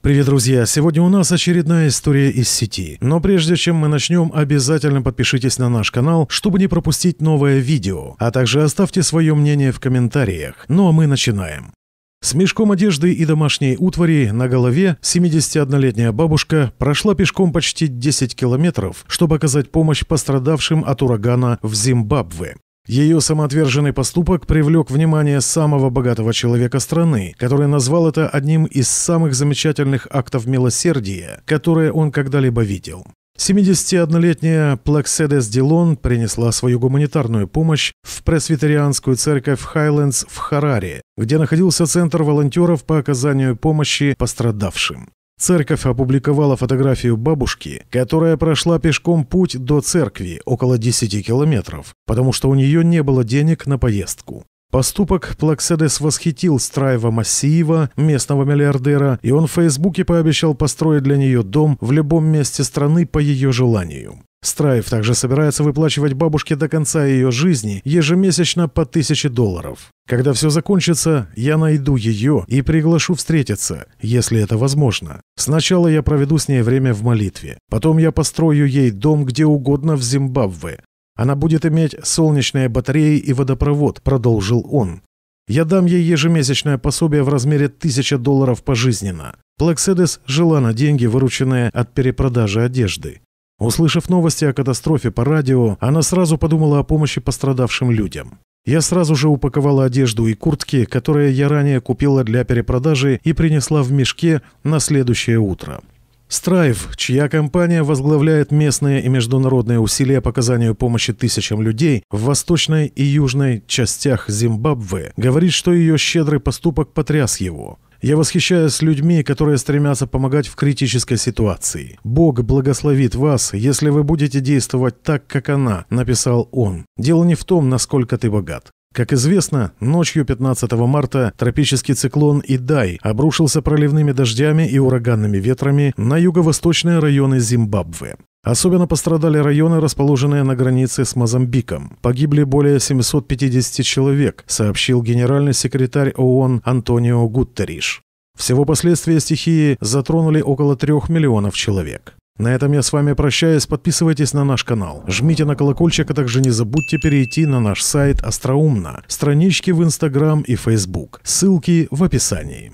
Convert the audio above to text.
Привет, друзья! Сегодня у нас очередная история из сети. Но прежде чем мы начнем, обязательно подпишитесь на наш канал, чтобы не пропустить новое видео, а также оставьте свое мнение в комментариях. Ну а мы начинаем. С мешком одежды и домашней утвари на голове 71-летняя бабушка прошла пешком почти 10 километров, чтобы оказать помощь пострадавшим от урагана в Зимбабве. Ее самоотверженный поступок привлек внимание самого богатого человека страны, который назвал это одним из самых замечательных актов милосердия, которые он когда-либо видел. 71-летняя Плакседес Дилон принесла свою гуманитарную помощь в пресвитерианскую церковь Хайлендс в Хараре, где находился Центр волонтеров по оказанию помощи пострадавшим. Церковь опубликовала фотографию бабушки, которая прошла пешком путь до церкви около 10 километров, потому что у нее не было денег на поездку. Поступок Плакседес восхитил Страева Массиева, местного миллиардера, и он в Фейсбуке пообещал построить для нее дом в любом месте страны по ее желанию. Страйв также собирается выплачивать бабушке до конца ее жизни ежемесячно по 1000 долларов. Когда все закончится, я найду ее и приглашу встретиться, если это возможно. Сначала я проведу с ней время в молитве. Потом я построю ей дом где угодно в Зимбабве. Она будет иметь солнечные батареи и водопровод, продолжил он. Я дам ей ежемесячное пособие в размере 1000 долларов пожизненно. Плакседес жила на деньги, вырученные от перепродажи одежды. Услышав новости о катастрофе по радио, она сразу подумала о помощи пострадавшим людям. Я сразу же упаковала одежду и куртки, которые я ранее купила для перепродажи и принесла в мешке на следующее утро. Страйв, чья компания возглавляет местные и международные усилия по оказанию помощи тысячам людей в восточной и южной частях Зимбабве, говорит, что ее щедрый поступок потряс его – я восхищаюсь людьми, которые стремятся помогать в критической ситуации. Бог благословит вас, если вы будете действовать так, как она, написал он. Дело не в том, насколько ты богат. Как известно, ночью 15 марта тропический циклон Идай обрушился проливными дождями и ураганными ветрами на юго-восточные районы Зимбабве. Особенно пострадали районы, расположенные на границе с Мозамбиком. Погибли более 750 человек, сообщил генеральный секретарь ООН Антонио Гуттериш. Всего последствия стихии затронули около 3 миллионов человек. На этом я с вами прощаюсь. Подписывайтесь на наш канал, жмите на колокольчик, а также не забудьте перейти на наш сайт Остроумно, странички в Инстаграм и Фейсбук. Ссылки в описании.